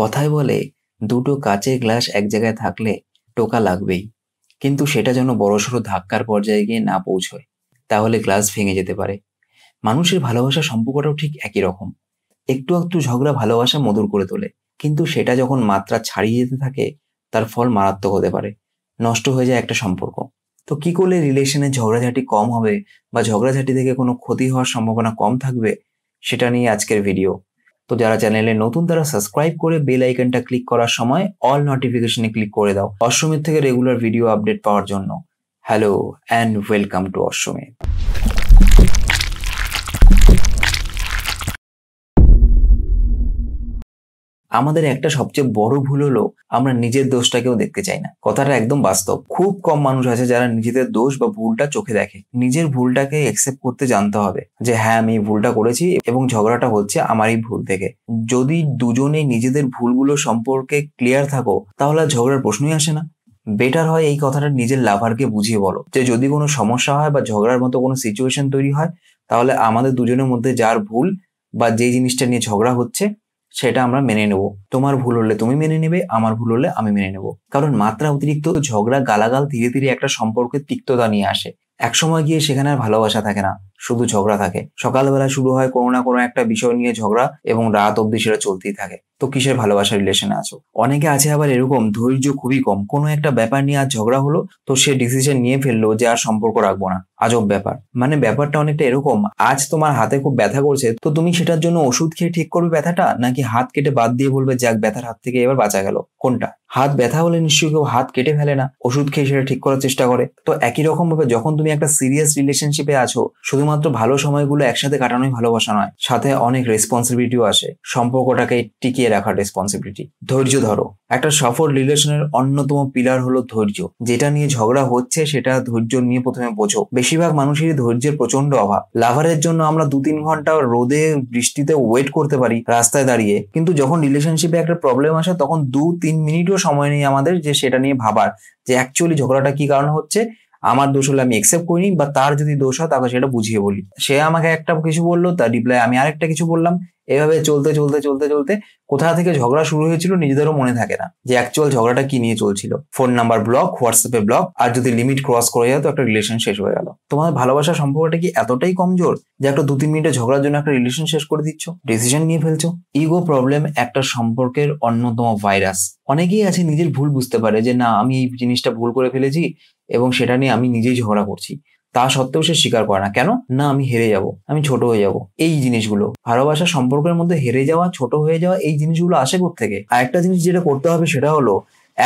কথায় বলে দুটো কাচের গ্লাস এক জায়গায় থাকলে টোকা লাগবেই কিন্তু সেটা যেন বড়সড় ধাক্কার পর্যায়ে গিয়ে না পৌঁছয় তাহলে গ্লাস ভেঙে যেতে পারে মানুষের ভালোবাসা সম্পর্কটাও ঠিক একই রকম একটু একটু ঝগড়া ভালোবাসা মধুর করে তোলে কিন্তু সেটা যখন মাত্রা ছাড়িয়ে যেতে থাকে তার ফল মারাত্মক হতে পারে নষ্ট হয়ে যায় একটা সম্পর্ক তো কি করলে রিলেশনের ঝগড়াঝাটি কম হবে বা ঝগড়াঝাটি থেকে কোনো ক্ষতি হওয়ার সম্ভাবনা কম থাকবে সেটা নিয়ে আজকের ভিডিও তো যারা চ্যানেলে নতুন তারা সাবস্ক্রাইব করে বেল আইকনটা ক্লিক করার সময় অল নোটিফিকেশনে ক্লিক করে দাও অশ্বমেধ থেকে রেগুলার ভিডিও আপডেট পাওয়ার জন্য হ্যালো অ্যান্ড ওয়েলকাম টু অশ্বমেধ আমাদের একটা সবচেয়ে বড় ভুল হলো আমরা নিজের দোষটাকেও দেখতে চাই না কথাটা একদম বাস্তব খুব কম মানুষ আছে যারা নিজেদের দোষ বা ভুলটা চোখে দেখে নিজের ভুলটাকে একসেপ্ট করতে জানতে হবে যে হ্যাঁ আমি ভুলটা করেছি এবং ঝগড়াটা হচ্ছে আমারই ভুল থেকে যদি দুজনেই নিজেদের ভুলগুলো সম্পর্কে ক্লিয়ার থাকো তাহলে ঝগড়ার প্রশ্নই আসে না বেটার হয় এই কথাটা নিজের লাভারকে বুঝিয়ে বলো যে যদি কোনো সমস্যা হয় বা ঝগড়ার মতো কোনো সিচুয়েশন তৈরি হয় তাহলে আমাদের দুজনের মধ্যে যার ভুল বা যে জিনিসটা নিয়ে ঝগড়া হচ্ছে সেটা আমরা মেনে নেব তোমার ভুল হলে তুমি মেনে নেবে আমার ভুল হলে আমি মেনে নেব কারণ মাত্রা অতিরিক্ত ঝগড়া গালাগাল ধীরে ধীরে একটা সম্পর্কের তিক্ততা নিয়ে আসে একসময় গিয়ে সেখানে আর ভালোবাসা থাকে না শুধু ঝগড়া থাকে সকালবেলা শুরু হয় কোনো না কোনো একটা বিষয় নিয়ে ঝগড়া এবং রাত অব্দি সেটা চলতেই থাকে তো কিসের ভালোবাসা রিলেশনে আছো অনেকে আছে আবার এরকম ধৈর্য খুবই কম কোনো একটা ব্যাপার নিয়ে আর ঝগড়া হলো তো সে ডিসিশন নিয়ে ফেললো যে আর সম্পর্ক রাখবো না আজব ব্যাপার মানে ব্যাপারটা অনেকটা এরকম আজ তোমার হাতে খুব ব্যথা করছে তো তুমি সেটার জন্য ওষুধ খেয়ে ঠিক করবে ব্যথাটা নাকি হাত কেটে বাদ দিয়ে বলবে যাক ব্যথার হাত থেকে এবার বাঁচা গেল কোনটা হাত ব্যথা হলে নিশ্চয়ই কেউ হাত কেটে ফেলে না ওষুধ খেয়ে সেটা ঠিক করার চেষ্টা করে তো একই রকম ভাবে যখন তুমি একটা সিরিয়াস রিলেশনশিপে আছো শুধুমাত্র ভালো সময়গুলো একসাথে কাটানোই ভালোবাসা নয় সাথে অনেক রেসপন্সিবিলিটিও আসে সম্পর্কটাকে টিকিয়ে রাখার রেসপন্সিবিলিটি ধৈর্য ধরো একটা সফল রিলেশনের অন্যতম পিলার হলো ধৈর্য যেটা নিয়ে ঝগড়া হচ্ছে সেটা ধৈর্য নিয়ে প্রথমে বোঝো বেশিরভাগ মানুষেরই ধৈর্যের প্রচন্ড অভাব লাভারের জন্য আমরা দু তিন ঘন্টা রোদে বৃষ্টিতে ওয়েট করতে পারি রাস্তায় দাঁড়িয়ে কিন্তু যখন রিলেশনশিপে একটা প্রবলেম আসে তখন দু তিন মিনিটও সময় নেই আমাদের যে সেটা নিয়ে ভাবার যে অ্যাকচুয়ালি ঝগড়াটা কি কারণে হচ্ছে আমার দোষ হলে আমি একসেপ্ট করিনি বা তার যদি দোষ হয় তাকে সেটা বুঝিয়ে বলি সে আমাকে একটা কিছু বললো তার রিপ্লাই আমি আরেকটা কিছু বললাম এভাবে চলতে চলতে চলতে চলতে কোথা থেকে ঝগড়া শুরু হয়েছিল নিজেদেরও মনে থাকে না যে অ্যাকচুয়াল ঝগড়াটা কি নিয়ে চলছিল ফোন নাম্বার ব্লক হোয়াটসঅ্যাপে ব্লক আর যদি লিমিট ক্রস করে যায় তো একটা রিলেশন শেষ হয়ে গেল তোমার ভালোবাসার সম্পর্কটা কি এতটাই কমজোর যে একটা দু তিন মিনিটে ঝগড়ার জন্য একটা রিলেশন শেষ করে দিচ্ছ ডিসিশন নিয়ে ফেলছো ইগো প্রবলেম একটা সম্পর্কের অন্যতম ভাইরাস অনেকেই আছে নিজের ভুল বুঝতে পারে যে না আমি এই জিনিসটা ভুল করে ফেলেছি এবং সেটা নিয়ে আমি নিজেই ঝগড়া করছি তা সত্ত্বেও সে স্বীকার করে না কেন না আমি হেরে যাব আমি ছোট হয়ে যাব এই জিনিসগুলো ভালোবাসা সম্পর্কের মধ্যে হেরে যাওয়া ছোট হয়ে যাওয়া এই জিনিসগুলো আসে থেকে আরেকটা জিনিস যেটা করতে হবে সেটা হলো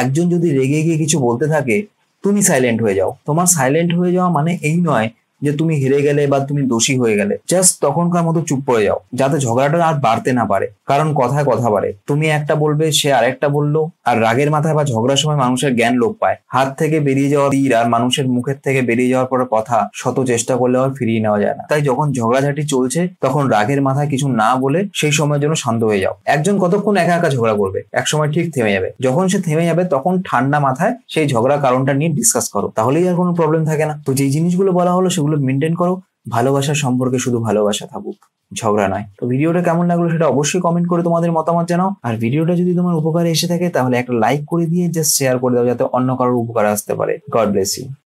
একজন যদি রেগে গিয়ে কিছু বলতে থাকে তুমি সাইলেন্ট হয়ে যাও তোমার সাইলেন্ট হয়ে যাওয়া মানে এই নয় যে তুমি হেরে গেলে বা তুমি দোষী হয়ে গেলে জাস্ট তখনকার মতো চুপ করে যাও যাতে ঝগড়াটা আর বাড়তে না পারে কারণ কথায় কথা বাড়ে তুমি একটা বলবে সে আরেকটা বললো আর রাগের মাথায় বা ঝগড়ার সময় মানুষের জ্ঞান লোপ পায় হাত থেকে বেরিয়ে যাওয়া তীর আর মানুষের মুখের থেকে বেরিয়ে যাওয়ার পরে কথা শত চেষ্টা করলে আর ফিরিয়ে নেওয়া যায় না তাই যখন ঝগড়াঝাটি চলছে তখন রাগের মাথায় কিছু না বলে সেই সময়ের জন্য শান্ত হয়ে যাও একজন কতক্ষণ একা একা ঝগড়া করবে একসময় ঠিক থেমে যাবে যখন সে থেমে যাবে তখন ঠান্ডা মাথায় সেই ঝগড়া কারণটা নিয়ে ডিসকাস করো তাহলেই আর কোনো প্রবলেম থাকে না তো যেই জিনিসগুলো বলা হলো সেগুলো সম্পর্কগুলো মেনটেন করো ভালোবাসার সম্পর্কে শুধু ভালোবাসা থাকুক ঝগড়া নয় তো ভিডিওটা কেমন লাগলো সেটা অবশ্যই কমেন্ট করে তোমাদের মতামত জানাও আর ভিডিওটা যদি তোমার উপকারে এসে থাকে তাহলে একটা লাইক করে দিয়ে জাস্ট শেয়ার করে দাও যাতে অন্য কারোর উপকার আসতে পারে গড ব্লেস ইউ